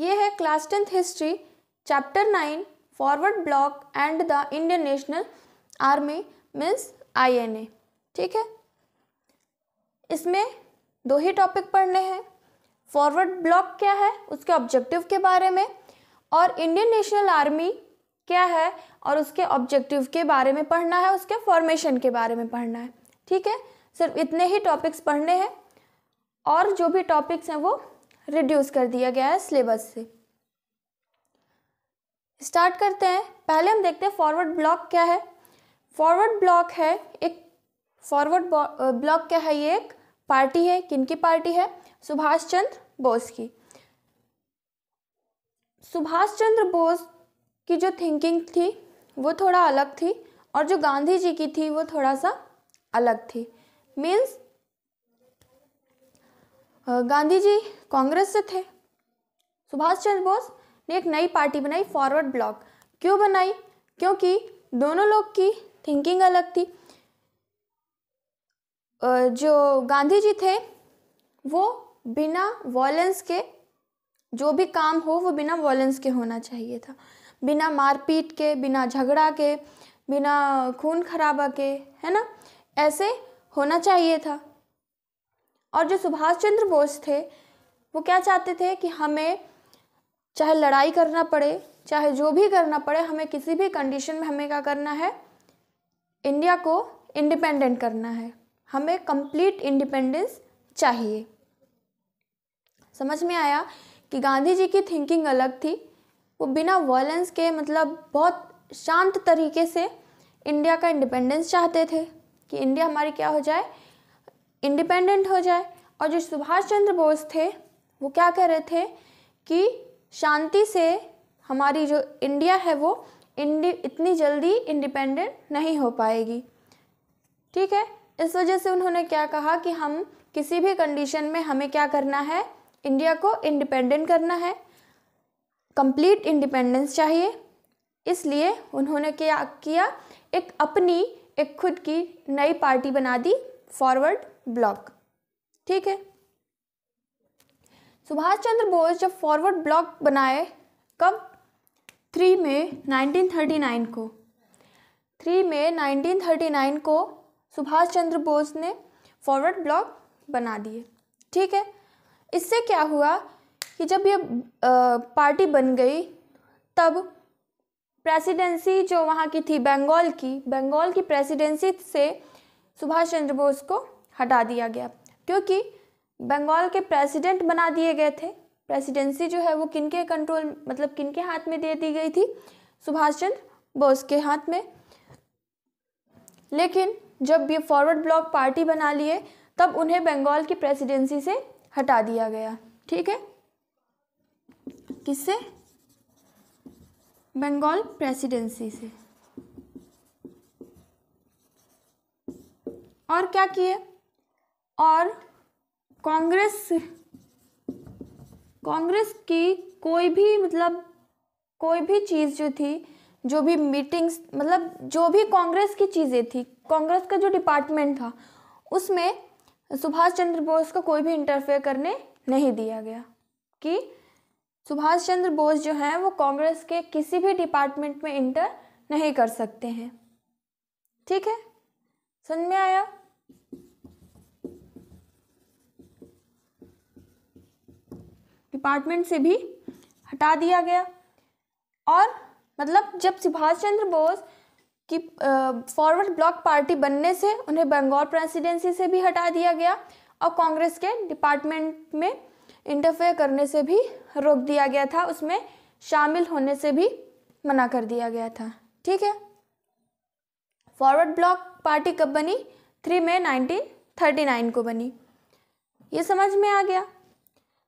ये है class tenth history chapter nine forward block and the Indian national Army means INA ठीक है इसमें दो ही टॉपिक पढ़ने हैं फॉरवर्ड ब्लॉक क्या है उसके ऑब्जेक्टिव के बारे में और इंडियन नेशनल आर्मी क्या है और उसके ऑब्जेक्टिव के बारे में पढ़ना है उसके फॉर्मेशन के बारे में पढ़ना है ठीक है सिर्फ इतने ही टॉपिक्स पढ़ने हैं और जो भी टॉपिक्स हैं वो रिड्यूस कर दिया गया है सिलेबस से स्टार्ट करते हैं पहले हम देखते हैं फॉरवर्ड ब्लॉक क्या है फॉरवर्ड ब्लॉक है एक फॉरवर्ड ब्लॉक क्या है ये एक पार्टी है किन की पार्टी है सुभाष चंद्र बोस की सुभाष चंद्र बोस की जो थिंकिंग थी वो थोड़ा अलग थी और जो गांधी जी की थी वो थोड़ा सा अलग थी मीन्स गांधी जी कांग्रेस से थे सुभाष चंद्र बोस ने एक नई पार्टी बनाई फॉरवर्ड ब्लॉक क्यों बनाई क्योंकि दोनों लोग की थिंकिंग अलग थी जो गांधी जी थे वो बिना वॉलेंस के जो भी काम हो वो बिना वॉलेंस के होना चाहिए था बिना मारपीट के बिना झगड़ा के बिना खून खराबा के है ना ऐसे होना चाहिए था और जो सुभाष चंद्र बोस थे वो क्या चाहते थे कि हमें चाहे लड़ाई करना पड़े चाहे जो भी करना पड़े हमें किसी भी कंडीशन में हमें क्या करना है इंडिया को इंडिपेंडेंट करना है हमें कंप्लीट इंडिपेंडेंस चाहिए समझ में आया कि गांधी जी की थिंकिंग अलग थी वो बिना वायलेंस के मतलब बहुत शांत तरीके से इंडिया का इंडिपेंडेंस चाहते थे कि इंडिया हमारी क्या हो जाए इंडिपेंडेंट हो जाए और जो सुभाष चंद्र बोस थे वो क्या कह रहे थे कि शांति से हमारी जो इंडिया है वो इंडी इतनी जल्दी इंडिपेंडेंट नहीं हो पाएगी ठीक है इस वजह से उन्होंने क्या कहा कि हम किसी भी कंडीशन में हमें क्या करना है इंडिया को इंडिपेंडेंट करना है कंप्लीट इंडिपेंडेंस चाहिए इसलिए उन्होंने क्या किया एक अपनी एक खुद की नई पार्टी बना दी फॉरवर्ड ब्लॉक ठीक है सुभाष चंद्र बोस जब फॉरवर्ड ब्लॉक बनाए कब थ्री में 1939 को थ्री में 1939 को सुभाष चंद्र बोस ने फॉरवर्ड ब्लॉक बना दिए ठीक है इससे क्या हुआ कि जब ये पार्टी बन गई तब प्रेसिडेंसी जो वहाँ की थी बंगाल की बंगाल की प्रेसिडेंसी से सुभाष चंद्र बोस को हटा दिया गया क्योंकि बंगाल के प्रेसिडेंट बना दिए गए थे प्रेसिडेंसी जो है वो किनके कंट्रोल मतलब किनके हाथ में दे दी गई थी सुभाष चंद्र बोस के हाथ में लेकिन जब ये फॉरवर्ड ब्लॉक पार्टी बना लिए तब उन्हें बंगाल की प्रेसिडेंसी से हटा दिया गया ठीक है किससे बंगाल प्रेसिडेंसी से और क्या किए और कांग्रेस कांग्रेस की कोई भी मतलब कोई भी चीज़ जो थी जो भी मीटिंग्स मतलब जो भी कांग्रेस की चीज़ें थी कांग्रेस का जो डिपार्टमेंट था उसमें सुभाष चंद्र बोस को कोई भी इंटरफेयर करने नहीं दिया गया कि सुभाष चंद्र बोस जो हैं वो कांग्रेस के किसी भी डिपार्टमेंट में इंटर नहीं कर सकते हैं ठीक है समझ में आया डिपार्टमेंट से भी हटा दिया गया और मतलब जब सुभाष चंद्र बोस की फॉरवर्ड ब्लॉक पार्टी बनने से उन्हें बंगाल प्रेसिडेंसी से भी हटा दिया गया और कांग्रेस के डिपार्टमेंट में इंटरफेयर करने से भी रोक दिया गया था उसमें शामिल होने से भी मना कर दिया गया था ठीक है फॉरवर्ड ब्लॉक पार्टी कब बनी थ्री मई नाइनटीन थर्टी नाइन को बनी ये समझ में आ गया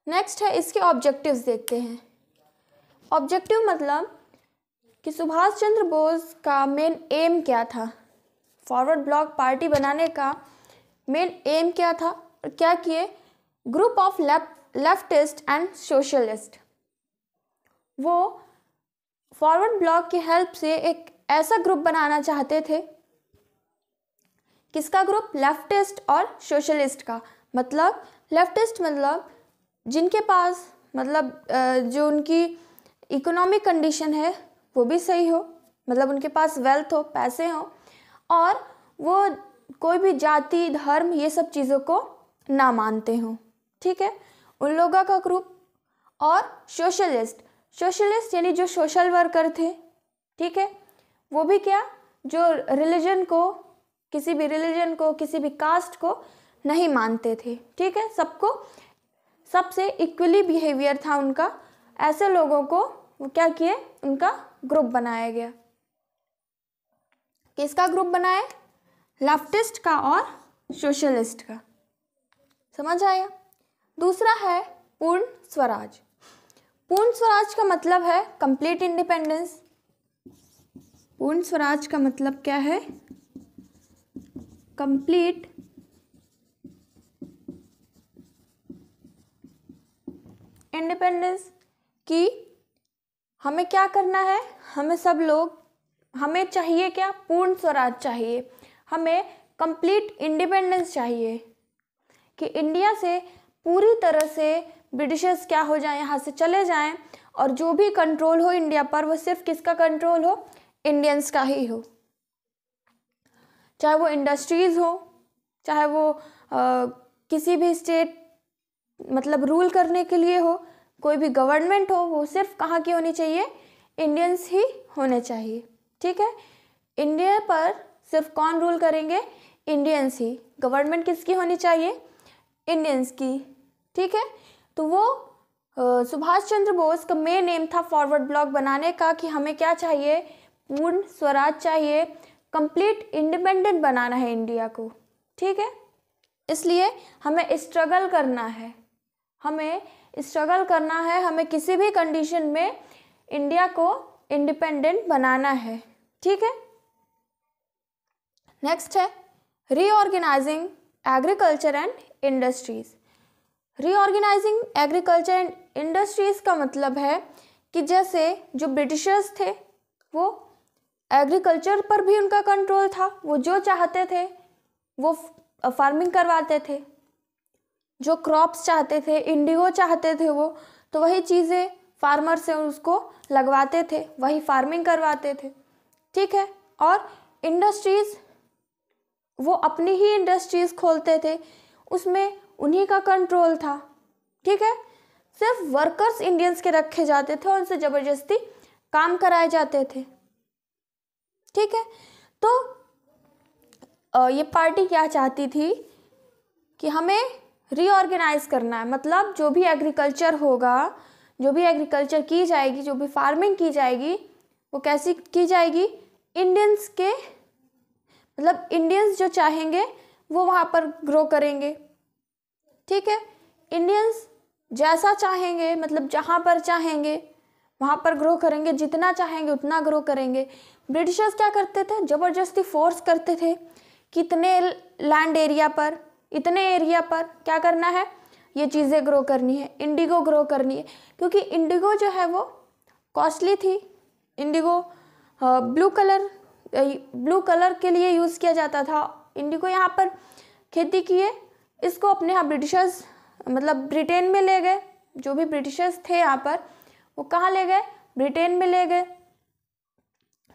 नेक्स्ट है इसके ऑब्जेक्टिव्स देखते हैं ऑब्जेक्टिव मतलब कि सुभाष चंद्र बोस का मेन एम क्या था फॉरवर्ड ब्लॉक पार्टी बनाने का मेन एम क्या था और क्या किए group of leftist and socialist वो फॉरवर्ड ब्लॉक की हेल्प से एक ऐसा ग्रुप बनाना चाहते थे किसका ग्रुप लेफ्टिस्ट और सोशलिस्ट का मतलब लेफ्टिस्ट मतलब जिनके पास मतलब जो उनकी इकोनॉमिक कंडीशन है वो भी सही हो मतलब उनके पास वेल्थ हो पैसे हो और वो कोई भी जाति धर्म ये सब चीज़ों को ना मानते हों ठीक है उन लोगों का ग्रुप और सोशलिस्ट सोशलिस्ट यानी जो सोशल वर्कर थे ठीक है वो भी क्या जो रिलीजन को किसी भी रिलीजन को किसी भी कास्ट को नहीं मानते थे ठीक है सबको सबसे इक्वली बिहेवियर था उनका ऐसे लोगों को क्या किए उनका ग्रुप बनाया गया किसका ग्रुप बनाए लेफ्टिस्ट का और सोशलिस्ट का समझ आया दूसरा है पूर्ण स्वराज पूर्ण स्वराज का मतलब है कंप्लीट इंडिपेंडेंस पूर्ण स्वराज का मतलब क्या है कंप्लीट इंडिपेंडेंस कि हमें क्या करना है हमें सब लोग हमें चाहिए क्या पूर्ण स्वराज चाहिए हमें कंप्लीट इंडिपेंडेंस चाहिए कि इंडिया से पूरी तरह से ब्रिटिशर्स क्या हो जाए यहाँ से चले जाएं और जो भी कंट्रोल हो इंडिया पर वो सिर्फ किसका कंट्रोल हो इंडियंस का ही हो चाहे वो इंडस्ट्रीज़ हो चाहे वो आ, किसी भी स्टेट मतलब रूल करने के लिए हो कोई भी गवर्नमेंट हो वो सिर्फ कहाँ की होनी चाहिए इंडियंस ही होने चाहिए ठीक है इंडिया पर सिर्फ कौन रूल करेंगे इंडियंस ही गवर्नमेंट किसकी होनी चाहिए इंडियंस की ठीक है तो वो सुभाष चंद्र बोस का मेन एम था फॉरवर्ड ब्लॉक बनाने का कि हमें क्या चाहिए पूर्ण स्वराज चाहिए कंप्लीट इंडिपेंडेंट बनाना है इंडिया को ठीक है इसलिए हमें स्ट्रगल करना है हमें स्ट्रगल करना है हमें किसी भी कंडीशन में इंडिया को इंडिपेंडेंट बनाना है ठीक है नेक्स्ट है reorganizing agriculture and industries reorganizing agriculture and industries का मतलब है कि जैसे जो ब्रिटिशर्स थे वो एग्रीकल्चर पर भी उनका कंट्रोल था वो जो चाहते थे वो फार्मिंग करवाते थे जो क्रॉप्स चाहते थे इंडिगो चाहते थे वो तो वही चीज़ें फार्मर से उसको लगवाते थे वही फार्मिंग करवाते थे ठीक है और इंडस्ट्रीज़ वो अपनी ही इंडस्ट्रीज़ खोलते थे उसमें उन्हीं का कंट्रोल था ठीक है सिर्फ वर्कर्स इंडियंस के रखे जाते थे और उनसे ज़बरदस्ती काम कराए जाते थे ठीक है तो ये पार्टी क्या चाहती थी कि हमें रीऑर्गेनाइज करना है मतलब जो भी एग्रीकल्चर होगा जो भी एग्रीकल्चर की जाएगी जो भी फार्मिंग की जाएगी वो कैसी की जाएगी इंडियंस के मतलब इंडियंस जो चाहेंगे वो वहाँ पर ग्रो करेंगे ठीक है इंडियंस जैसा चाहेंगे मतलब जहाँ पर चाहेंगे वहाँ पर ग्रो करेंगे जितना चाहेंगे उतना ग्रो करेंगे ब्रिटिशर्स क्या करते थे ज़बरदस्ती फोर्स करते थे कितने लैंड एरिया पर इतने एरिया पर क्या करना है ये चीज़ें ग्रो करनी है इंडिगो ग्रो करनी है क्योंकि इंडिगो जो है वो कॉस्टली थी indigo blue colour blue colour के लिए यूज़ किया जाता था इंडिगो यहाँ पर खेती किए इसको अपने यहाँ ब्रिटिशर्स मतलब ब्रिटेन में ले गए जो भी ब्रिटिशर्स थे यहाँ पर वो कहाँ ले गए ब्रिटेन में ले गए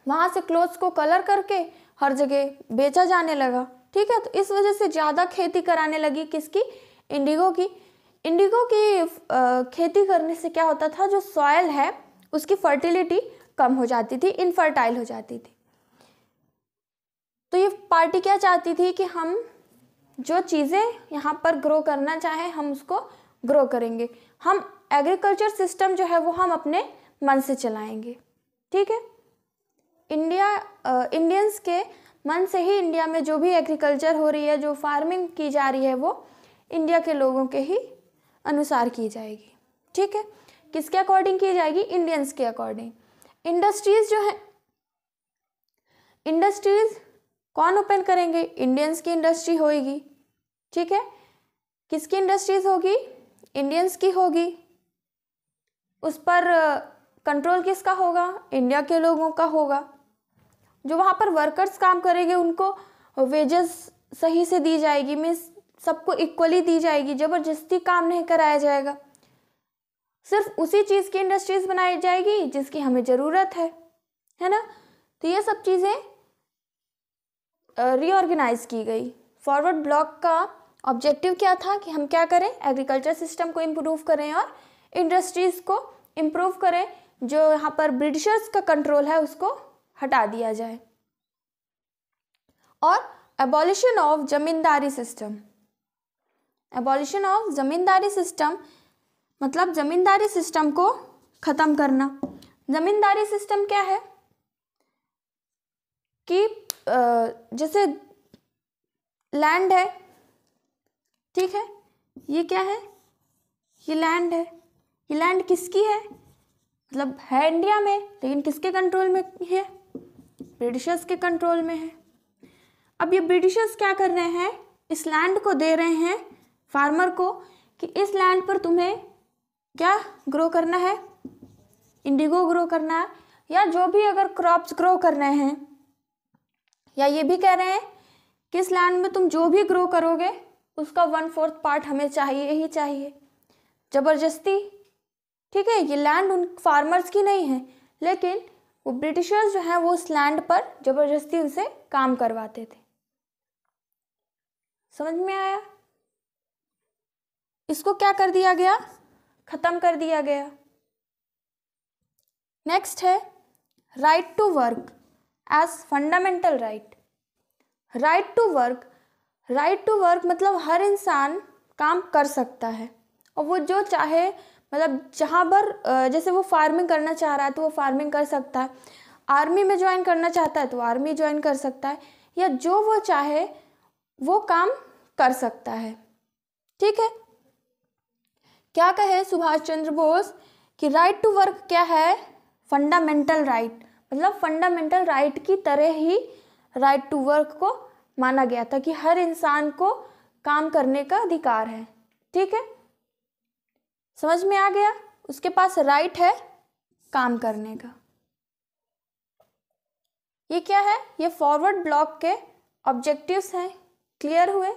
वहाँ से क्लोथ्स को कलर करके हर जगह बेचा जाने लगा ठीक है तो इस वजह से ज़्यादा खेती कराने लगी किसकी इंडिगो की इंडिगो की खेती करने से क्या होता था जो सॉयल है उसकी फर्टिलिटी कम हो जाती थी इनफर्टाइल हो जाती थी तो ये पार्टी क्या चाहती थी कि हम जो चीज़ें यहाँ पर ग्रो करना चाहें हम उसको ग्रो करेंगे हम एग्रीकल्चर सिस्टम जो है वो हम अपने मन से चलाएंगे ठीक है इंडिया इंडियंस के मन से ही इंडिया में जो भी एग्रीकल्चर हो रही है जो फार्मिंग की जा रही है वो इंडिया के लोगों के ही अनुसार की जाएगी ठीक है किसके अकॉर्डिंग की जाएगी इंडियंस के अकॉर्डिंग इंडस्ट्रीज जो है इंडस्ट्रीज कौन ओपन करेंगे इंडियंस की इंडस्ट्री होगी ठीक है किसकी इंडस्ट्रीज होगी इंडियंस की होगी उस पर कंट्रोल uh, किसका होगा इंडिया के लोगों का होगा जो वहाँ पर वर्कर्स काम करेंगे उनको वेजेस सही से दी जाएगी मीन्स सबको इक्वली दी जाएगी जबरदस्ती काम नहीं कराया जाएगा सिर्फ उसी चीज़ की इंडस्ट्रीज बनाई जाएगी जिसकी हमें ज़रूरत है है ना तो ये सब चीज़ें रीऑर्गेनाइज की गई फॉरवर्ड ब्लॉक का ऑब्जेक्टिव क्या था कि हम क्या करें एग्रीकल्चर सिस्टम को इम्प्रूव करें और इंडस्ट्रीज़ को इम्प्रूव करें जो यहाँ पर ब्रिटिशर्स का कंट्रोल है उसको हटा दिया जाए और abolition of zamindari system abolition of zamindari system मतलब जमींदारी सिस्टम को ख़त्म करना जमींदारी सिस्टम क्या है कि जैसे लैंड है ठीक है ये क्या है ये लैंड है ये लैंड किसकी है मतलब है इंडिया में लेकिन किसके कंट्रोल में है ब्रिटिशर्स के कंट्रोल में है अब ये ब्रिटिशर्स क्या कर रहे हैं इस लैंड को दे रहे हैं फार्मर को कि इस लैंड पर तुम्हें क्या ग्रो करना है इंडिगो ग्रो करना है या जो भी अगर क्रॉप्स ग्रो कर रहे हैं या ये भी कह रहे हैं कि इस लैंड में तुम जो भी ग्रो करोगे उसका वन फोर्थ पार्ट हमें चाहिए ही चाहिए ज़बरदस्ती ठीक है ये लैंड उन फार्मर्स की नहीं है लेकिन वो ब्रिटिशर्स जो हैं वो उस लैंड पर ज़बरदस्ती उनसे काम करवाते थे समझ में आया इसको क्या कर दिया गया ख़त्म कर दिया गया नेक्स्ट है right to work as fundamental right right to work right to work मतलब हर इंसान काम कर सकता है और वो जो चाहे मतलब जहाँ पर जैसे वो फार्मिंग करना चाह रहा है तो वो फार्मिंग कर सकता है आर्मी में ज्वाइन करना चाहता है तो आर्मी ज्वाइन कर सकता है या जो वो चाहे वो काम कर सकता है ठीक है क्या कहे सुभाष चंद्र बोस कि राइट टू वर्क क्या है फंडामेंटल राइट मतलब फंडामेंटल राइट की तरह ही राइट टू वर्क को माना गया था कि हर इंसान को काम करने का अधिकार है ठीक है समझ में आ गया उसके पास राइट है काम करने का ये क्या है ये फॉरवर्ड ब्लॉक के ऑब्जेक्टिव्स हैं क्लियर हुए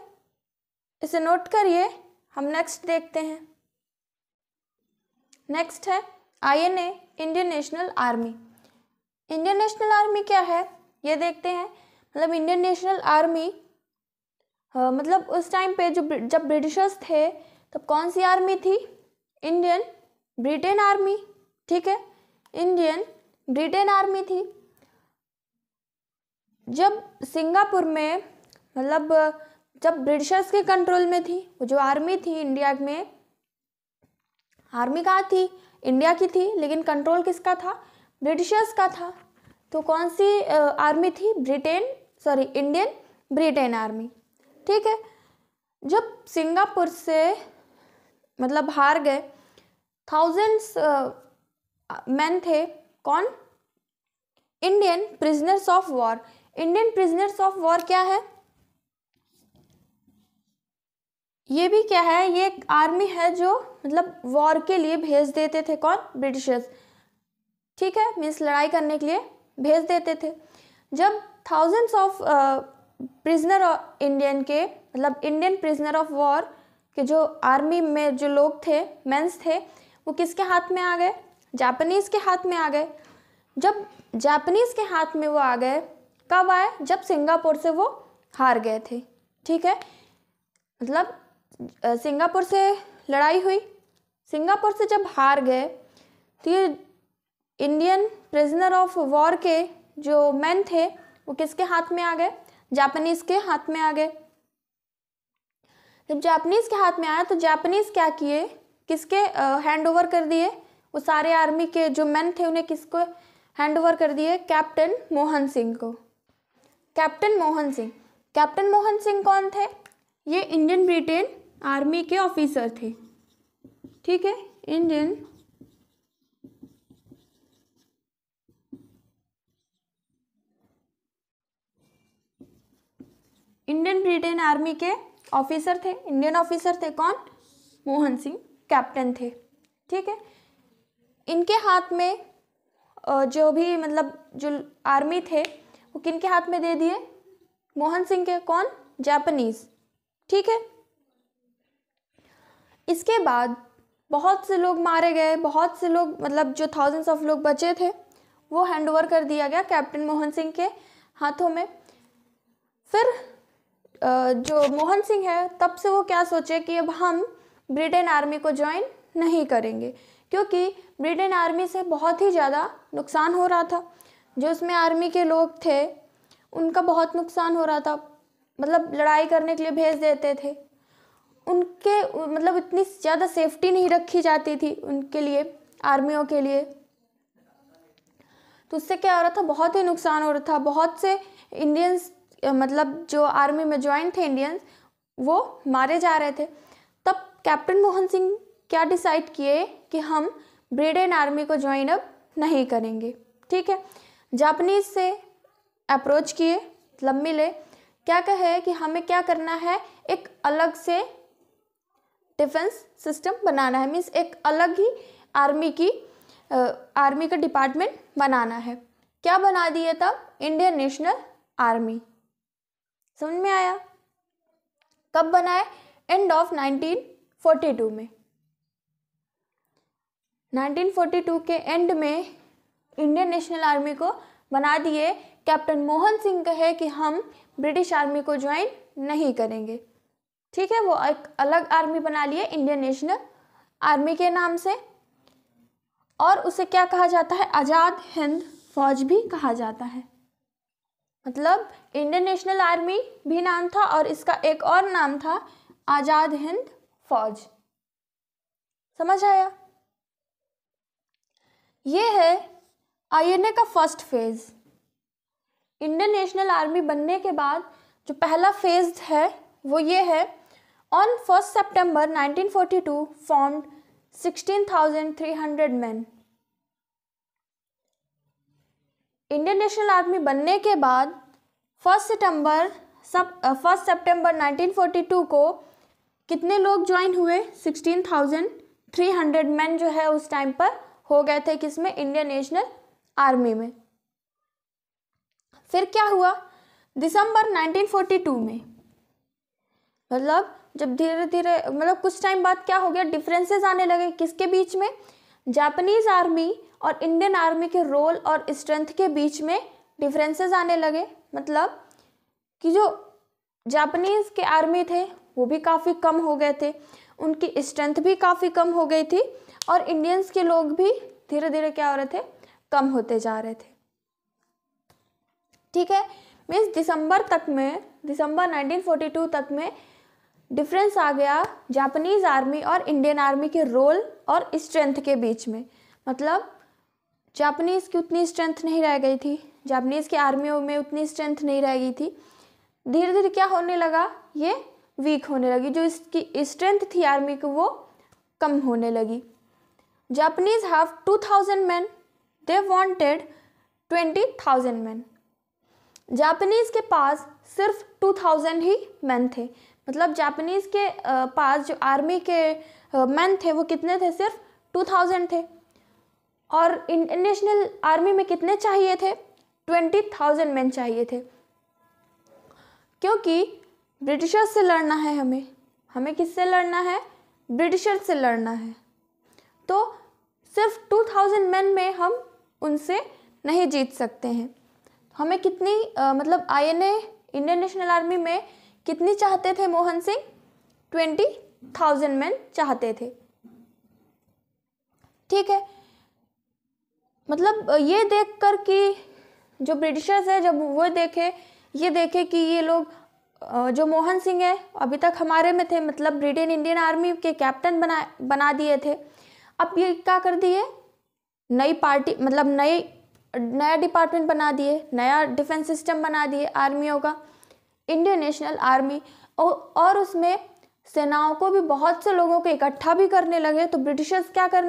इसे नोट करिए हम नेक्स्ट देखते हैं नेक्स्ट है INA Indian national Army Indian national Army क्या है ये देखते हैं मतलब इंडियन नेशनल आर्मी मतलब उस टाइम पे जो जब ब्रिटिशर्स थे तब कौन सी आर्मी थी इंडियन ब्रिटेन आर्मी ठीक है इंडियन ब्रिटेन आर्मी थी जब सिंगापुर में मतलब जब ब्रिटिशर्स के कंट्रोल में थी वो जो आर्मी थी इंडिया में आर्मी कहाँ थी इंडिया की थी लेकिन कंट्रोल किसका था ब्रिटिशर्स का था तो कौन सी आर्मी थी Britain sorry Indian Britain army ठीक है जब सिंगापुर से मतलब हार गए थाउजेंड्स मैन थे कौन Indian prisoners of war Indian prisoners of war क्या है ये भी क्या है ये एक आर्मी है जो मतलब वॉर के लिए भेज देते थे कौन ब्रिटिशर्स ठीक है मीन्स लड़ाई करने के लिए भेज देते थे जब थाउजेंड्स ऑफ प्रिजनर इंडियन के मतलब इंडियन प्रिजनर ऑफ वॉर कि जो आर्मी में जो लोग थे मेंस थे वो किसके हाथ में आ गए जापानीज़ के हाथ में आ गए जब जापानीज़ के हाथ में वो आ गए कब आए जब सिंगापुर से वो हार गए थे ठीक है मतलब सिंगापुर से लड़ाई हुई सिंगापुर से जब हार गए तो ये इंडियन प्रिजनर ऑफ वॉर के जो मैन थे वो किसके हाथ में आ गए जापानीज़ के हाथ में आ गए जब जापानीज़ के हाथ में आया तो जापानीज़ क्या किए किसके हैंड ओवर कर दिए वो सारे आर्मी के जो मैन थे उन्हें किसको हैंड ओवर कर दिए कैप्टन मोहन सिंह को कैप्टन मोहन सिंह कैप्टन मोहन सिंह कौन थे ये इंडियन ब्रिटेन आर्मी के ऑफिसर थे ठीक है इंडियन इंडियन ब्रिटेन आर्मी के ऑफिसर थे इंडियन ऑफिसर थे कौन मोहन सिंह कैप्टन थे ठीक है इनके हाथ में जो भी मतलब जो आर्मी थे वो किन के हाथ में दे दिए मोहन सिंह के कौन जापानीज ठीक है इसके बाद बहुत से लोग मारे गए बहुत से लोग मतलब जो थाउजेंड्स ऑफ लोग बचे थे वो हैंड ओवर कर दिया गया कैप्टन मोहन सिंह के हाथों में फिर जो मोहन सिंह है तब से वो क्या सोचे कि अब हम ब्रिटेन आर्मी को ज्वाइन नहीं करेंगे क्योंकि ब्रिटेन आर्मी से बहुत ही ज़्यादा नुकसान हो रहा था जो उसमें आर्मी के लोग थे उनका बहुत नुकसान हो रहा था मतलब लड़ाई करने के लिए भेज देते थे उनके मतलब इतनी ज़्यादा सेफ्टी नहीं रखी जाती थी उनके लिए आर्मियों के लिए तो उससे क्या हो रहा था बहुत ही नुकसान हो रहा था बहुत से इंडियंस मतलब जो आर्मी में ज्वाइन थे इंडियंस वो मारे जा रहे थे तब कैप्टन मोहन सिंह क्या डिसाइड किए कि हम ब्रिटेन आर्मी को ज्वाइन अप नहीं करेंगे ठीक है जापानीज से अप्रोच किए मतलब मिले क्या कहे कि हमें क्या करना है एक अलग से डिफेंस सिस्टम बनाना है मीन्स एक अलग ही आर्मी की आर्मी का डिपार्टमेंट बनाना है क्या बना दिए तब इंडियन नेशनल आर्मी समझ में आया कब बना है एंड ऑफ 1942 में 1942 के एंड में इंडियन नेशनल आर्मी को बना दिए कैप्टन मोहन सिंह कहे कि हम ब्रिटिश आर्मी को ज्वाइन नहीं करेंगे ठीक है वो एक अलग आर्मी बना लिए इंडियन नेशनल आर्मी के नाम से और उसे क्या कहा जाता है आज़ाद हिंद फौज भी कहा जाता है मतलब इंडियन नेशनल आर्मी भी नाम था और इसका एक और नाम था आज़ाद हिंद फौज समझ आया ये है आईएनए का first phase Indian national Army बनने के बाद जो पहला फेज है वो ये है ऑन फर्स्ट सितंबर 1942 formed 16,300 man Indian national Army बनने के बाद फर्स्ट सितंबर सब फर्स्ट सितंबर 1942 को कितने लोग ज्वाइन हुए 16,300 मैन जो है उस टाइम पर हो गए थे किसमें इंडियन नेशनल आर्मी में फिर क्या हुआ दिसंबर 1942 में मतलब जब धीरे धीरे मतलब कुछ टाइम बाद क्या हो गया डिफरेंसेस आने लगे किसके बीच में जापानीज आर्मी और इंडियन आर्मी के रोल और स्ट्रेंथ के बीच में डिफरेंसेस आने लगे मतलब कि जो जापानीज़ के आर्मी थे वो भी काफ़ी कम हो गए थे उनकी स्ट्रेंथ भी काफ़ी कम हो गई थी और इंडियंस के लोग भी धीरे धीरे क्या हो रहे थे कम होते जा रहे थे ठीक है मीन्स दिसंबर तक में दिसंबर 1942 तक में डिफरेंस आ गया जापानीज़ आर्मी और इंडियन आर्मी के रोल और स्ट्रेंथ के बीच में मतलब जापानीज़ की उतनी स्ट्रेंथ नहीं रह गई थी जापानीज़ की आर्मी में उतनी स्ट्रेंथ नहीं रह गई थी धीरे धीरे क्या होने लगा ये वीक होने लगी जो इसकी स्ट्रेंथ थी आर्मी की वो कम होने लगी Japanese have two thousand man they wanted twenty thousand man Japanese के पास सिर्फ टू थाउजेंड ही मैन थे मतलब जापनीज़ के पास जो आर्मी के मैन थे वो कितने थे सिर्फ टू थाउजेंड थे और इंटरनेशनल आर्मी में कितने चाहिए थे ट्वेंटी थाउजेंड मैन चाहिए थे क्योंकि ब्रिटिशर्स से लड़ना है हमें हमें किससे लड़ना है ब्रिटिशर्स से लड़ना है तो सिर्फ टू थाउजेंड मैन में हम उनसे नहीं जीत सकते हैं हमें कितनी आ, मतलब आईएनए इंडियन नेशनल आर्मी में कितनी चाहते थे Mohan Singh twenty thousand man चाहते थे ठीक है मतलब ये देख कर कि जो ब्रिटिशर्स है जब वो देखे ये देखे कि ये लोग जो मोहन सिंह है अभी तक हमारे में थे मतलब ब्रिटेन इंडियन आर्मी के कैप्टन बना बना दिए थे अब ये क्या कर दिए नई पार्टी मतलब नई नया डिपार्टमेंट बना दिए नया डिफेंस सिस्टम बना दिए आर्मियों का इंडियन नेशनल आर्मी और उसमें सेनाओं को भी बहुत से लोगों को इकट्ठा भी करने लगे तो ब्रिटिशर्स क्या कर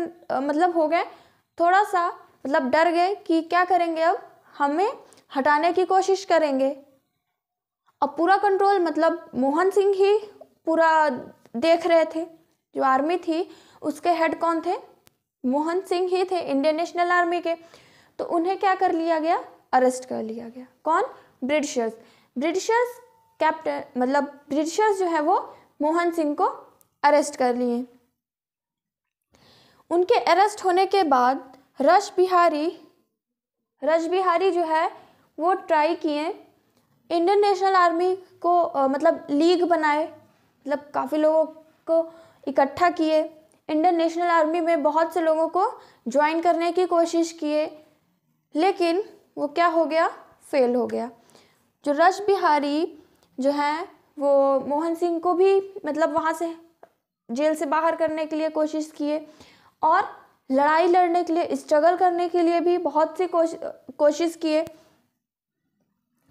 मतलब हो गए थोड़ा सा मतलब डर गए कि क्या करेंगे अब हमें हटाने की कोशिश करेंगे अब पूरा कंट्रोल मतलब मोहन सिंह ही पूरा देख रहे थे जो आर्मी थी उसके हेड कौन थे मोहन सिंह ही थे इंडियन नेशनल आर्मी के तो उन्हें क्या कर लिया गया अरेस्ट कर लिया गया कौन ब्रिटिशर्स ब्रिटिशर्स कैप्टन मतलब ब्रिटिशर्स जो है वो मोहन सिंह को अरेस्ट कर लिए उनके अरेस्ट होने के बाद रश बिहारी रश बिहारी जो है वो ट्राई किए इंडियन नेशनल आर्मी को आ, मतलब लीग बनाए मतलब काफ़ी लोगों को इकट्ठा किए इंडियन नेशनल आर्मी में बहुत से लोगों को ज्वाइन करने की कोशिश किए लेकिन वो क्या हो गया फेल हो गया जो रश बिहारी जो हैं वो मोहन सिंह को भी मतलब वहाँ से जेल से बाहर करने के लिए कोशिश किए और लड़ाई लड़ने के लिए स्ट्रगल करने के लिए भी बहुत सी कोश कोशिश किए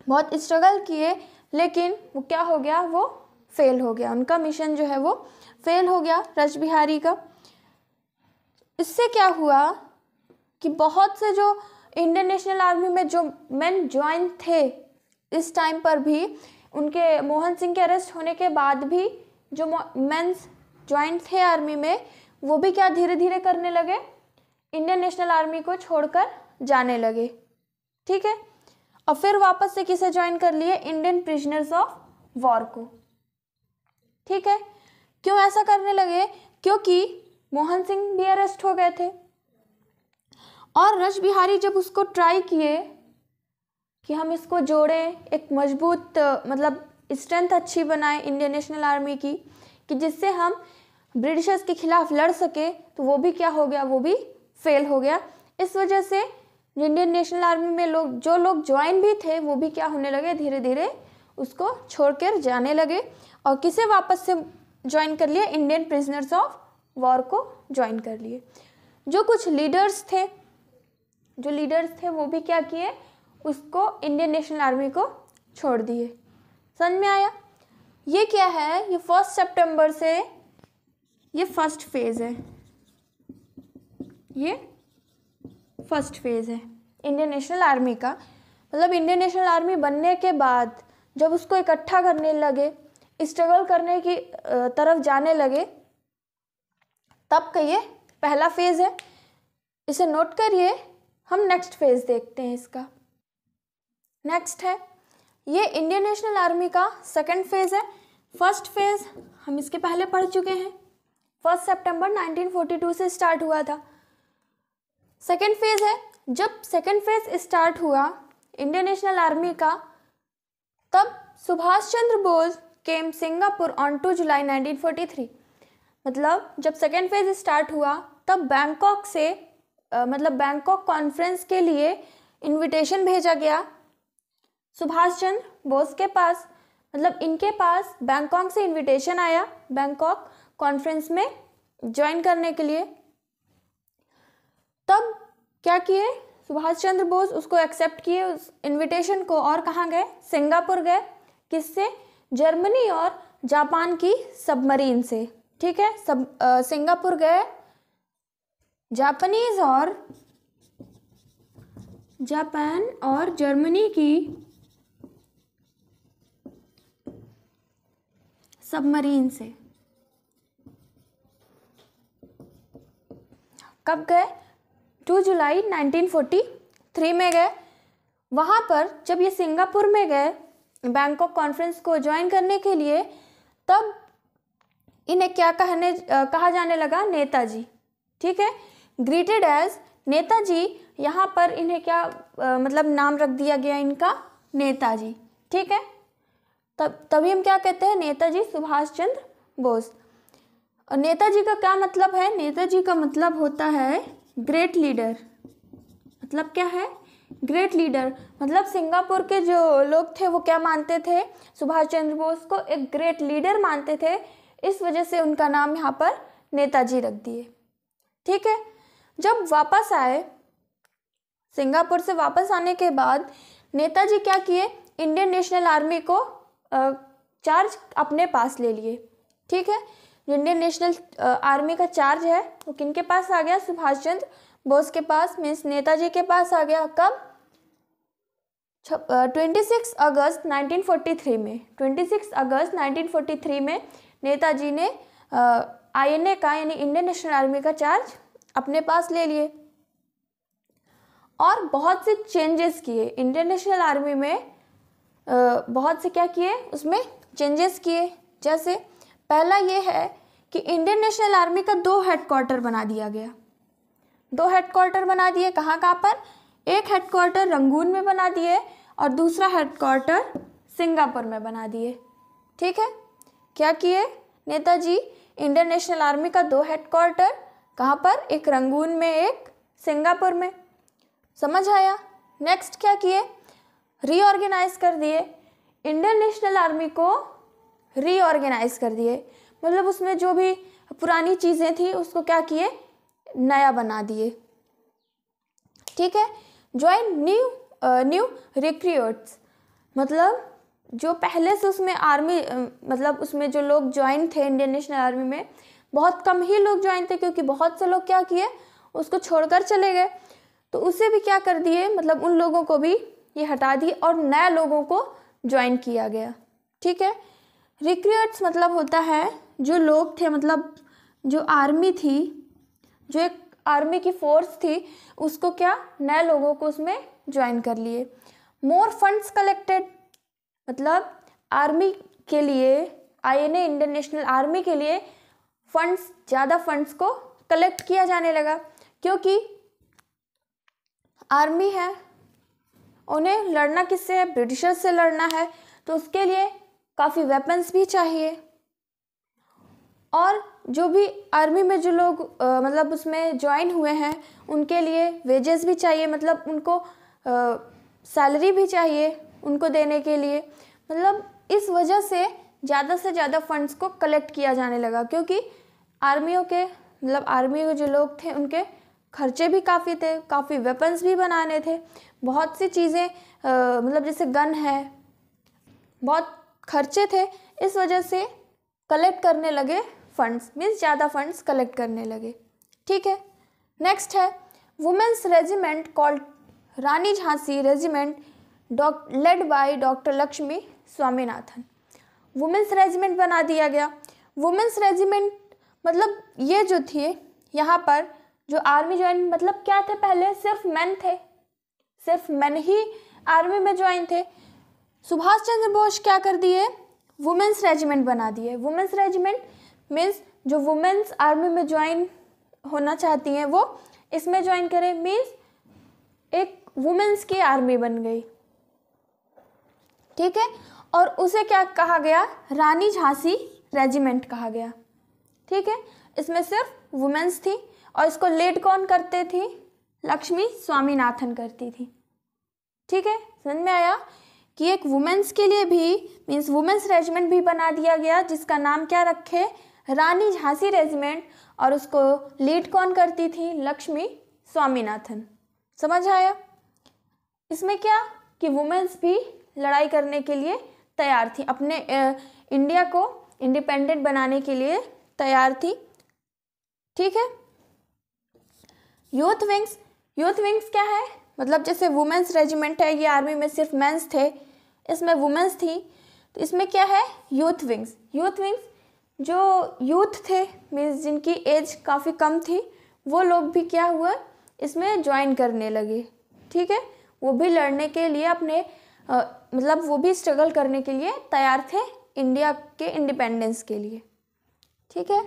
बहुत स्ट्रगल किए लेकिन वो क्या हो गया वो फेल हो गया उनका मिशन जो है वो फेल हो गया रश बिहारी का इससे क्या हुआ कि बहुत से जो इंडियन नेशनल आर्मी में जो मैन ज्वाइन थे इस टाइम पर भी उनके मोहन सिंह के अरेस्ट होने के बाद भी जो मेंस ज्वाइन थे आर्मी में वो भी क्या धीरे धीरे करने लगे इंडियन नेशनल आर्मी को छोड़कर जाने लगे ठीक है और फिर वापस से किसे ज्वाइन कर लिए इंडियन प्रिजनर्स ऑफ वॉर को ठीक है क्यों ऐसा करने लगे क्योंकि मोहन सिंह भी अरेस्ट हो गए थे और रश बिहारी जब उसको ट्राई किए कि हम इसको जोड़े एक मजबूत मतलब स्ट्रेंथ अच्छी बनाए इंडियन नेशनल आर्मी की कि जिससे हम ब्रिटिशर्स के खिलाफ लड़ सके तो वो भी क्या हो गया वो भी फेल हो गया इस वजह से इंडियन नेशनल आर्मी में लोग जो लोग ज्वाइन भी थे वो भी क्या होने लगे धीरे धीरे उसको छोड़कर जाने लगे और किसे वापस से ज्वाइन कर लिए इंडियन प्रिजनर्स ऑफ वॉर को ज्वाइन कर लिए जो कुछ लीडर्स थे जो लीडर्स थे वो भी क्या किए उसको इंडियन नेशनल आर्मी को छोड़ दिए समझ में आया ये क्या है ये फर्स्ट सितंबर से ये फर्स्ट फेज़ है ये फर्स्ट फेज़ है इंडियन नेशनल आर्मी का मतलब इंडियन नेशनल आर्मी बनने के बाद जब उसको इकट्ठा करने लगे स्ट्रगल करने की तरफ जाने लगे तब का ये पहला फेज़ है इसे नोट करिए हम नेक्स्ट फेज़ देखते हैं इसका नेक्स्ट है ये इंडियन नेशनल आर्मी का सेकंड फेज़ है फर्स्ट फेज़ हम इसके पहले पढ़ चुके हैं फर्स्ट सितंबर 1942 से स्टार्ट हुआ था सेकेंड फेज़ है जब सेकेंड फेज़ स्टार्ट हुआ इंडियन नेशनल आर्मी का तब Subhash Chandra Bose came Singapore on two जुलाई 1943 मतलब जब सेकेंड फेज़ स्टार्ट हुआ तब बैंकॉक से आ, मतलब बैंकॉक कॉन्फ्रेंस के लिए इनविटेशन भेजा गया सुभाष चंद्र बोस के पास मतलब इनके पास बैंकॉक से इनविटेशन आया बैंकॉक कॉन्फ्रेंस में ज्वाइन करने के लिए तब क्या किए सुभाष चंद्र बोस उसको एक्सेप्ट किए उस इन्विटेशन को और कहाँ गए सिंगापुर गए किससे जर्मनी और जापान की सबमरीन से ठीक है सब सिंगापुर गए जापानीज और जापान और जर्मनी की सबमरीन से कब गए टू जुलाई 1943 में गए वहाँ पर जब ये सिंगापुर में गए बैंकॉक कॉन्फ्रेंस को ज्वाइन करने के लिए तब इन्हें क्या कहने आ, कहा जाने लगा नेताजी ठीक है ग्रीटेड एज नेताजी यहाँ पर इन्हें क्या आ, मतलब नाम रख दिया गया इनका नेताजी ठीक है तब तभी हम क्या कहते हैं नेताजी सुभाष चंद्र बोस और नेताजी का क्या मतलब है नेताजी का मतलब होता है ग्रेट लीडर मतलब क्या है ग्रेट लीडर मतलब सिंगापुर के जो लोग थे वो क्या मानते थे सुभाष चंद्र बोस को एक ग्रेट लीडर मानते थे इस वजह से उनका नाम यहाँ पर नेताजी रख दिए ठीक है जब वापस आए सिंगापुर से वापस आने के बाद नेताजी क्या किए इंडियन नेशनल आर्मी को चार्ज अपने पास ले लिए ठीक है इंडियन नेशनल आर्मी का चार्ज है वो किन के पास आ गया सुभाष चंद्र बोस के पास मीन्स नेताजी के पास आ गया कब ट्वेंटी सिक्स अगस्त 1943 में 26 अगस्त 1943 में नेताजी ने आईएनए का यानी इंडियन नेशनल आर्मी का चार्ज अपने पास ले लिए और बहुत से चेंजेस किए इंडियन नेशनल आर्मी में बहुत से क्या किए उसमें चेंजेस किए जैसे पहला ये है कि इंडियन नेशनल आर्मी का दो हेडक्वार्टर बना दिया गया दो हेडक्वार्टर बना दिए कहाँ कहाँ पर एक हेडक्वार्टर रंगून में बना दिए और दूसरा हेडक्वार्टर सिंगापुर में बना दिए ठीक है क्या किए नेताजी इंडियन नेशनल आर्मी का दो हेडक्वार्टर कहाँ पर एक रंगून में एक सिंगापुर में समझ आया नेक्स्ट क्या किए रीऑर्गेनाइज कर दिए इंडियन नेशनल आर्मी को रीऑर्गेनाइज कर दिए मतलब उसमें जो भी पुरानी चीज़ें थी उसको क्या किए नया बना दिए ठीक है ज्वाइन न्यू न्यू रिक्रूट्स मतलब जो पहले से उसमें आर्मी uh, मतलब उसमें जो लोग ज्वाइन थे इंडियन नेशनल आर्मी में बहुत कम ही लोग ज्वाइन थे क्योंकि बहुत से लोग क्या किए उसको छोड़कर चले गए तो उसे भी क्या कर दिए मतलब उन लोगों को भी ये हटा दिए और नए लोगों को ज्वाइन किया गया ठीक है रिक्रूट्स मतलब होता है जो लोग थे मतलब जो आर्मी थी जो एक आर्मी की फोर्स थी उसको क्या नए लोगों को उसमें ज्वाइन कर लिए मोर फंड्स कलेक्टेड मतलब आर्मी के लिए आईएनए इंडियन नेशनल आर्मी के लिए फंड्स ज़्यादा फंड्स को कलेक्ट किया जाने लगा क्योंकि आर्मी है उन्हें लड़ना किससे है ब्रिटिशर्स से लड़ना है तो उसके लिए काफ़ी वेपन्स भी चाहिए और जो भी आर्मी में जो लोग आ, मतलब उसमें ज्वाइन हुए हैं उनके लिए वेजेस भी चाहिए मतलब उनको सैलरी भी चाहिए उनको देने के लिए मतलब इस वजह से ज़्यादा से ज़्यादा फंड्स को कलेक्ट किया जाने लगा क्योंकि आर्मियों के मतलब आर्मी के जो लोग थे उनके खर्चे भी काफ़ी थे काफ़ी वेपन्स भी बनाने थे बहुत सी चीज़ें मतलब जैसे गन है बहुत खर्चे थे इस वजह से कलेक्ट करने लगे फंड्स मीन्स ज़्यादा फंड्स कलेक्ट करने लगे ठीक है नेक्स्ट है women's regiment called Rani Jhansi regiment डॉ led by doctor Lakshmi Swaminathan women's regiment बना दिया गया वुमेंस रेजिमेंट मतलब ये जो थी यहाँ पर जो आर्मी ज्वाइन मतलब क्या थे पहले सिर्फ मैन थे सिर्फ मैन ही आर्मी में ज्वाइन थे सुभाष चंद्र बोस क्या कर दिए वुमेंस रेजिमेंट बना दिए वुमेंस रेजिमेंट मीन्स जो वुमेंस आर्मी में ज्वाइन होना चाहती हैं वो इसमें ज्वाइन करें मीन्स एक वुमेंस की आर्मी बन गई ठीक है और उसे क्या कहा गया रानी झांसी रेजिमेंट कहा गया ठीक है इसमें सिर्फ वुमेंस थी और इसको लेड कौन करते थी लक्ष्मी स्वामीनाथन करती थी ठीक है समझ में आया कि एक वुमेंस के लिए भी मीन्स वुमेंस रेजिमेंट भी बना दिया गया जिसका नाम क्या रखे रानी झांसी रेजिमेंट और उसको लीड कौन करती थी लक्ष्मी स्वामीनाथन समझ आया इसमें क्या कि वुमेंस भी लड़ाई करने के लिए तैयार थी अपने ए, इंडिया को इंडिपेंडेंट बनाने के लिए तैयार थी ठीक है यूथ विंग्स यूथ विंग्स क्या है मतलब जैसे वुमेंस रेजिमेंट है ये आर्मी में सिर्फ मेंस थे इसमें वुमेंस थी तो इसमें क्या है यूथ विंग्स यूथ विंग्स जो यूथ थे मीन्स जिनकी एज काफ़ी कम थी वो लोग भी क्या हुआ इसमें ज्वाइन करने लगे ठीक है वो भी लड़ने के लिए अपने आ, मतलब वो भी स्ट्रगल करने के लिए तैयार थे इंडिया के इंडिपेंडेंस के लिए ठीक है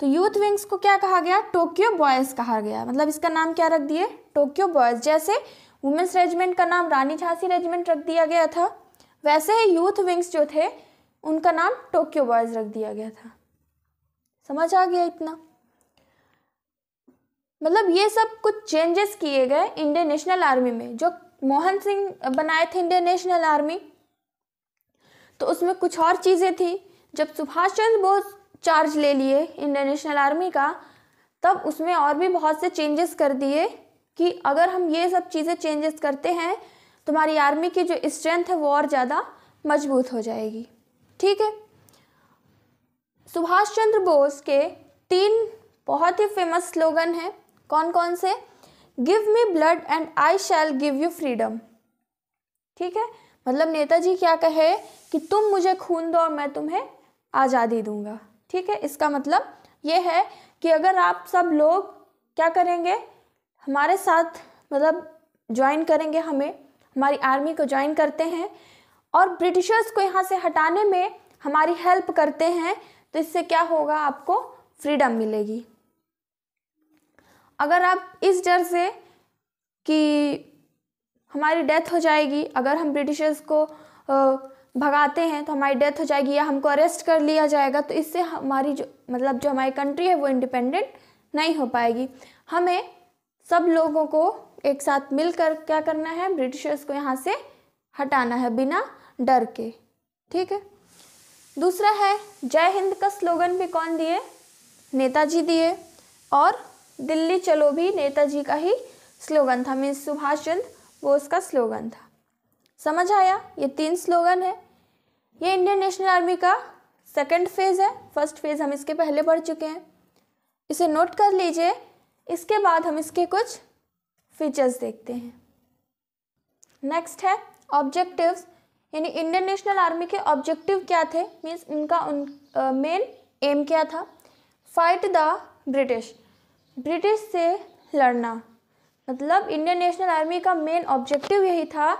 तो यूथ विंग्स को क्या कहा गया टोक्यो बॉयज़ कहा गया मतलब इसका नाम क्या रख दिए टोक्यो बॉयज़ जैसे वुमेंस रेजिमेंट का नाम रानी झांसी रेजिमेंट रख दिया गया था वैसे ही यूथ विंग्स जो थे उनका नाम टोक्यो बॉयज़ रख दिया गया था समझ आ गया इतना मतलब ये सब कुछ चेंजेस किए गए इंडियन नेशनल आर्मी में जो मोहन सिंह बनाए थे इंडियन नेशनल आर्मी तो उसमें कुछ और चीज़ें थी जब सुभाष चंद्र बोस चार्ज ले लिए इंडियन नेशनल आर्मी का तब उसमें और भी बहुत से चेंजेस कर दिए कि अगर हम ये सब चीज़ें चेंजेस करते हैं तुम्हारी आर्मी की जो स्ट्रेंथ है वो और ज़्यादा मजबूत हो जाएगी ठीक है सुभाष चंद्र बोस के तीन बहुत ही फेमस स्लोगन हैं कौन कौन से give me blood and I shall give you freedom ठीक है मतलब नेताजी क्या कहे कि तुम मुझे खून दो और मैं तुम्हें आज़ादी दूंगा ठीक है इसका मतलब ये है कि अगर आप सब लोग क्या करेंगे हमारे साथ मतलब ज्वाइन करेंगे हमें हमारी आर्मी को ज्वाइन करते हैं और ब्रिटिशर्स को यहाँ से हटाने में हमारी हेल्प करते हैं तो इससे क्या होगा आपको फ्रीडम मिलेगी अगर आप इस डर से कि हमारी डेथ हो जाएगी अगर हम ब्रिटिशर्स को भगाते हैं तो हमारी डेथ हो जाएगी या हमको अरेस्ट कर लिया जाएगा तो इससे हमारी जो मतलब जो हमारी कंट्री है वो इंडिपेंडेंट नहीं हो पाएगी हमें सब लोगों को एक साथ मिलकर क्या करना है ब्रिटिशर्स को यहाँ से हटाना है बिना डर के ठीक है दूसरा है जय हिंद का स्लोगन भी कौन दिए नेताजी दिए और दिल्ली चलो भी नेताजी का ही स्लोगन था मीन्स सुभाष चंद्र बोस का स्लोगन था समझ आया ये तीन स्लोगन है ये इंडियन नेशनल आर्मी का सेकंड फेज़ है फर्स्ट फेज़ हम इसके पहले पढ़ चुके हैं इसे नोट कर लीजिए इसके बाद हम इसके कुछ फीचर्स देखते हैं नेक्स्ट है ऑब्जेक्टिव्स यानी इंडियन नेशनल आर्मी के ऑब्जेक्टिव क्या थे मीन्स उनका उन मेन एम क्या था फाइट द ब्रिटिश ब्रिटिश से लड़ना मतलब इंडियन नेशनल आर्मी का मेन ऑब्जेक्टिव यही था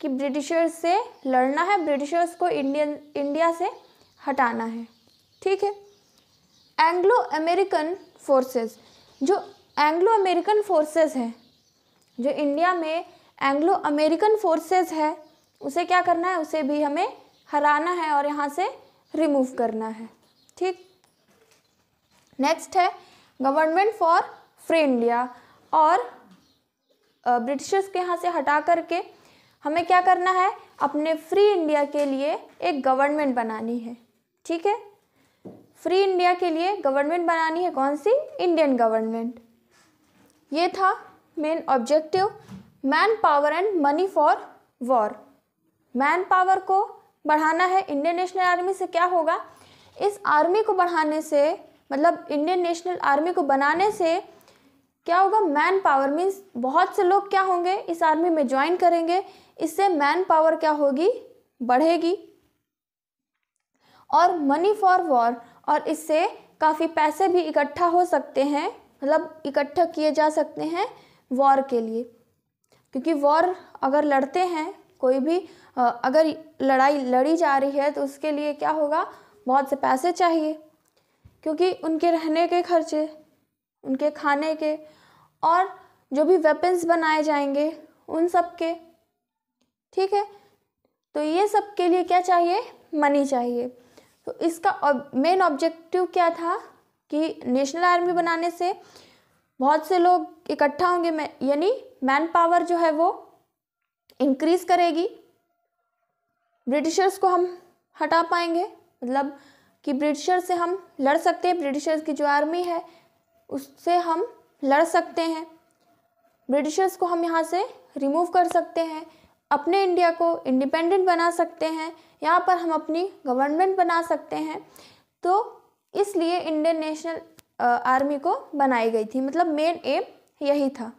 कि ब्रिटिशर्स से लड़ना है ब्रिटिशर्स को इंडियन इंडिया से हटाना है ठीक है एंग्लो अमेरिकन फोर्सेस जो एंग्लो अमेरिकन फोर्सेस हैं जो इंडिया में एंग्लो अमेरिकन फोर्सेस है उसे क्या करना है उसे भी हमें हराना है और यहाँ से रिमूव करना है ठीक नेक्स्ट है गवर्नमेंट फॉर फ्री इंडिया और ब्रिटिशर्स के यहाँ से हटा करके हमें क्या करना है अपने फ्री इंडिया के लिए एक गवर्नमेंट बनानी है ठीक है फ्री इंडिया के लिए गवर्नमेंट बनानी है कौन सी इंडियन गवर्नमेंट ये था main objective man power and money for war man power को बढ़ाना है इंडियन नेशनल आर्मी से क्या होगा इस आर्मी को बढ़ाने से मतलब इंडियन नेशनल आर्मी को बनाने से क्या होगा मैन पावर मीन्स बहुत से लोग क्या होंगे इस आर्मी में ज्वाइन करेंगे इससे मैन पावर क्या होगी बढ़ेगी और मनी फॉर वॉर और इससे काफ़ी पैसे भी इकट्ठा हो सकते हैं मतलब इकट्ठा किए जा सकते हैं वॉर के लिए क्योंकि वॉर अगर लड़ते हैं कोई भी अगर लड़ाई लड़ी जा रही है तो उसके लिए क्या होगा बहुत से पैसे चाहिए क्योंकि उनके रहने के खर्चे उनके खाने के और जो भी वेपन्स बनाए जाएंगे उन सब के ठीक है तो ये सब के लिए क्या चाहिए मनी चाहिए तो इसका मेन ऑब्जेक्टिव क्या था कि नेशनल आर्मी बनाने से बहुत से लोग इकट्ठा होंगे यानी मैन पावर जो है वो इंक्रीज़ करेगी ब्रिटिशर्स को हम हटा पाएंगे मतलब कि ब्रिटिशर्स से हम लड़ सकते हैं ब्रिटिशर्स की जो आर्मी है उससे हम लड़ सकते हैं ब्रिटिशर्स को हम यहाँ से रिमूव कर सकते हैं अपने इंडिया को इंडिपेंडेंट बना सकते हैं यहाँ पर हम अपनी गवर्नमेंट बना सकते हैं तो इसलिए इंडियन नेशनल आर्मी को बनाई गई थी मतलब मेन एम यही था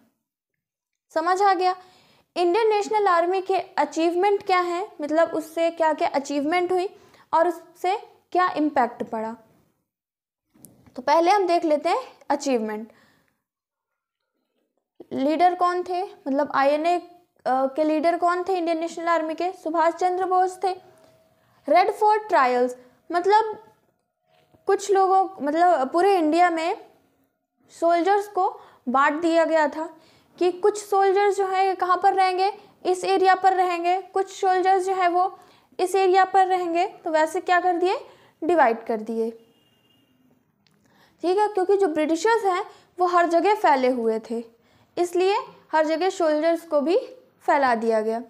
समझ आ गया इंडियन नेशनल आर्मी के अचीवमेंट क्या हैं मतलब उससे क्या क्या अचीवमेंट हुई और उससे क्या इम्पैक्ट पड़ा तो पहले हम देख लेते हैं अचीवमेंट लीडर कौन थे मतलब आईएनए के लीडर कौन थे इंडियन नेशनल आर्मी के सुभाष चंद्र बोस थे रेड फोर्ट ट्रायल्स मतलब कुछ लोगों मतलब पूरे इंडिया में सोल्जर्स को बांट दिया गया था कि कुछ सोल्जर्स जो है कहाँ पर रहेंगे इस एरिया पर रहेंगे कुछ सोल्जर्स जो है वो इस एरिया पर रहेंगे तो वैसे क्या कर दिए डिवाइड कर दिए ठीक है क्योंकि जो ब्रिटिशर्स हैं वो हर जगह फैले हुए थे इसलिए हर जगह सोल्जर्स को भी फैला दिया गया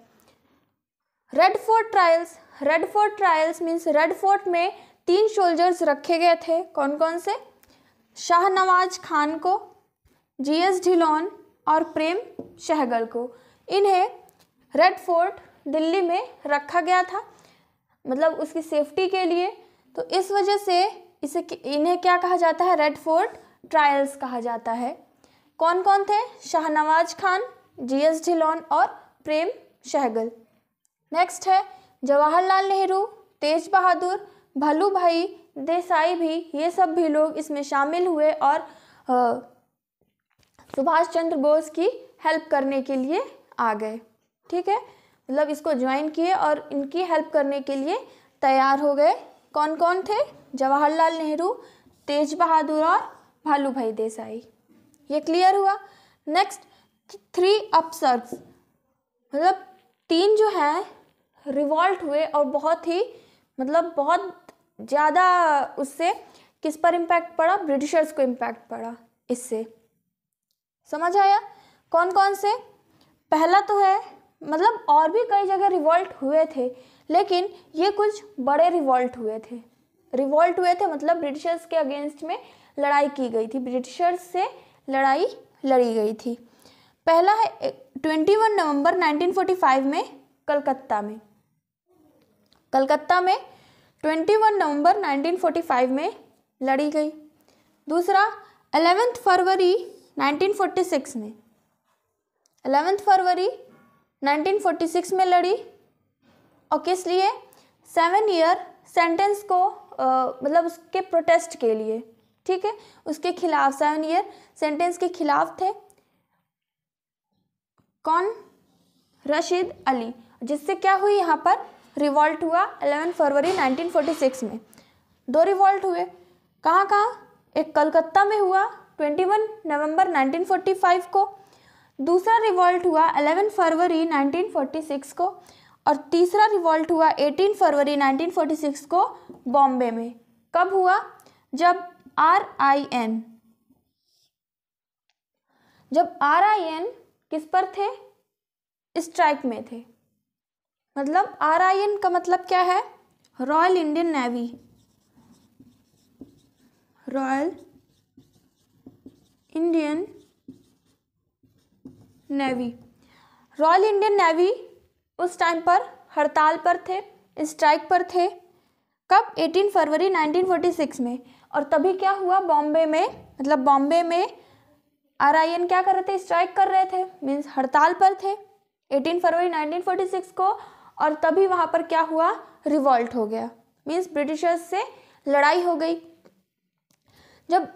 red fort trials red fort trials means red fort में तीन सोल्जर्स रखे गए थे कौन कौन से शाह नवाज खान को जी एस ढिलोन और प्रेम सहगल को इन्हें रेड फोर्ट दिल्ली में रखा गया था मतलब उसकी सेफ्टी के लिए तो इस वजह से इसे इन्हें क्या कहा जाता है रेड फोर्ट ट्रायल्स कहा जाता है कौन कौन थे शाहनवाज खान जी एस ढिलोन और प्रेम सहगल नेक्स्ट है जवाहरलाल नेहरू तेज बहादुर भलू भाई देसाई भी ये सब भी लोग इसमें शामिल हुए और सुभाष चंद्र बोस की हेल्प करने के लिए आ गए ठीक है मतलब इसको ज्वाइन किए और इनकी हेल्प करने के लिए तैयार हो गए कौन कौन थे जवाहरलाल नेहरू तेज बहादुर और भालू भाई देसाई ये क्लियर हुआ नेक्स्ट थ्री अपसर मतलब तीन जो हैं रिवॉल्ट हुए और बहुत ही मतलब बहुत ज़्यादा उससे किस पर इम्पैक्ट पड़ा ब्रिटिशर्स को इम्पैक्ट पड़ा इससे समझ आया कौन कौन से पहला तो है मतलब और भी कई जगह रिवॉल्ट हुए थे लेकिन ये कुछ बड़े रिवॉल्ट हुए थे रिवॉल्ट हुए थे मतलब ब्रिटिशर्स के अगेंस्ट में लड़ाई की गई थी ब्रिटिशर्स से लड़ाई लड़ी गई थी पहला है ट्वेंटी नाइनटीन फोर्टी फाइव में कलकत्ता में कलकत्ता में 21 नवंबर 1945 में लड़ी गई दूसरा 11 फरवरी 1946 में एलेवेंथ फरवरी 1946 में लड़ी और किस लिए सेवन ईयर सेंटेंस को मतलब उसके प्रोटेस्ट के लिए ठीक है उसके खिलाफ सेवन ईयर सेंटेंस के खिलाफ थे कौन रशीद अली जिससे क्या हुई यहाँ पर रिवॉल्ट हुआ एलेवन फरवरी 1946 में दो रिवॉल्ट हुए कहाँ कहाँ एक कलकत्ता में हुआ 21 नवंबर 1945 को दूसरा रिवॉल्ट हुआ 11 फरवरी 1946 को और तीसरा रिवॉल्ट हुआ 18 फरवरी 1946 को बॉम्बे में कब हुआ जब आर आई एन जब आर आई एन किस पर थे स्ट्राइक में थे मतलब आर आई एन का मतलब क्या है royal Indian navy royal Indian navy royal Indian navy उस टाइम पर हड़ताल पर थे स्ट्राइक पर थे कब 18 फरवरी 1946 में और तभी क्या हुआ बॉम्बे में मतलब बॉम्बे में आर क्या कर रहे थे स्ट्राइक कर रहे थे मीन्स हड़ताल पर थे 18 फरवरी 1946 को और तभी वहाँ पर क्या हुआ रिवॉल्ट हो गया मीन्स ब्रिटिशर्स से लड़ाई हो गई जब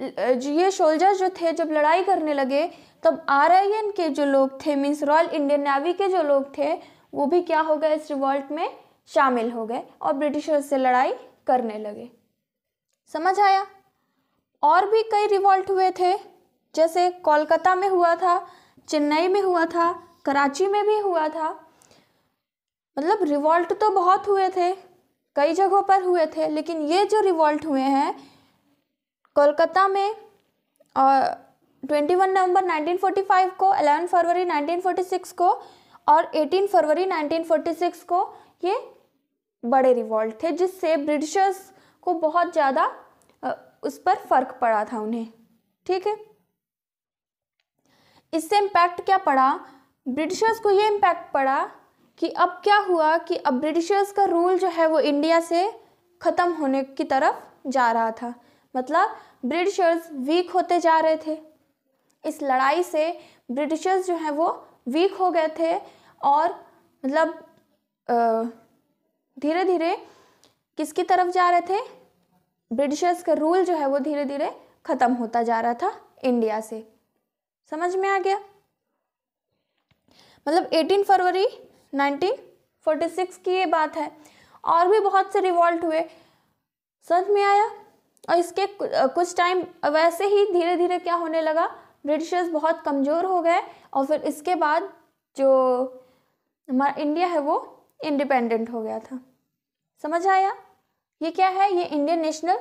ये शोल्जर जो थे जब लड़ाई करने लगे तब आर के जो लोग थे मीन्स रॉयल इंडियन नेवी के जो लोग थे वो भी क्या हो गए इस रिवॉल्ट में शामिल हो गए और ब्रिटिशर्स से लड़ाई करने लगे समझ आया और भी कई रिवॉल्ट हुए थे जैसे कोलकाता में हुआ था चेन्नई में हुआ था कराची में भी हुआ था मतलब रिवॉल्ट तो बहुत हुए थे कई जगहों पर हुए थे लेकिन ये जो रिवॉल्ट हुए हैं कोलकाता में और 21 नवंबर 1945 को 11 फरवरी 1946 को और 18 फरवरी 1946 को ये बड़े रिवॉल्ट थे जिससे ब्रिटिशर्स को बहुत ज़्यादा उस पर फर्क पड़ा था उन्हें ठीक है इससे इम्पैक्ट क्या पड़ा ब्रिटिशर्स को ये इम्पैक्ट पड़ा कि अब क्या हुआ कि अब ब्रिटिशर्स का रूल जो है वो इंडिया से ख़त्म होने की तरफ जा रहा था मतलब ब्रिटिशर्स वीक होते जा रहे थे इस लड़ाई से ब्रिटिशर्स जो हैं वो वीक हो गए थे और मतलब धीरे धीरे किसकी तरफ जा रहे थे ब्रिटिशर्स का रूल जो है वो धीरे धीरे ख़त्म होता जा रहा था इंडिया से समझ में आ गया मतलब 18 फरवरी 1946 की ये बात है और भी बहुत से रिवॉल्ट हुए समझ में आया और इसके कुछ टाइम वैसे ही धीरे धीरे क्या होने लगा ब्रिटिशर्स बहुत कमज़ोर हो गए और फिर इसके बाद जो हमारा इंडिया है वो इंडिपेंडेंट हो गया था समझ आया ये क्या है ये इंडियन नेशनल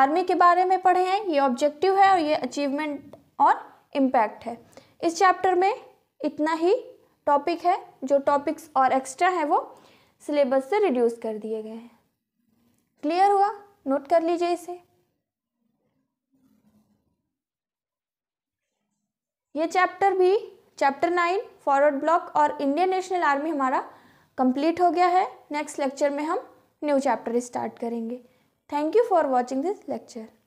आर्मी के बारे में पढ़े हैं ये ऑब्जेक्टिव है और ये अचीवमेंट और इम्पैक्ट है इस चैप्टर में इतना ही टॉपिक है जो टॉपिक्स और एक्स्ट्रा हैं वो सिलेबस से रिड्यूस कर दिए गए हैं क्लियर हुआ नोट कर लीजिए इसे ये चैप्टर भी चैप्टर नाइन फॉरवर्ड ब्लॉक और इंडियन नेशनल आर्मी हमारा कंप्लीट हो गया है नेक्स्ट लेक्चर में हम न्यू चैप्टर स्टार्ट करेंगे thank you for watching this lecture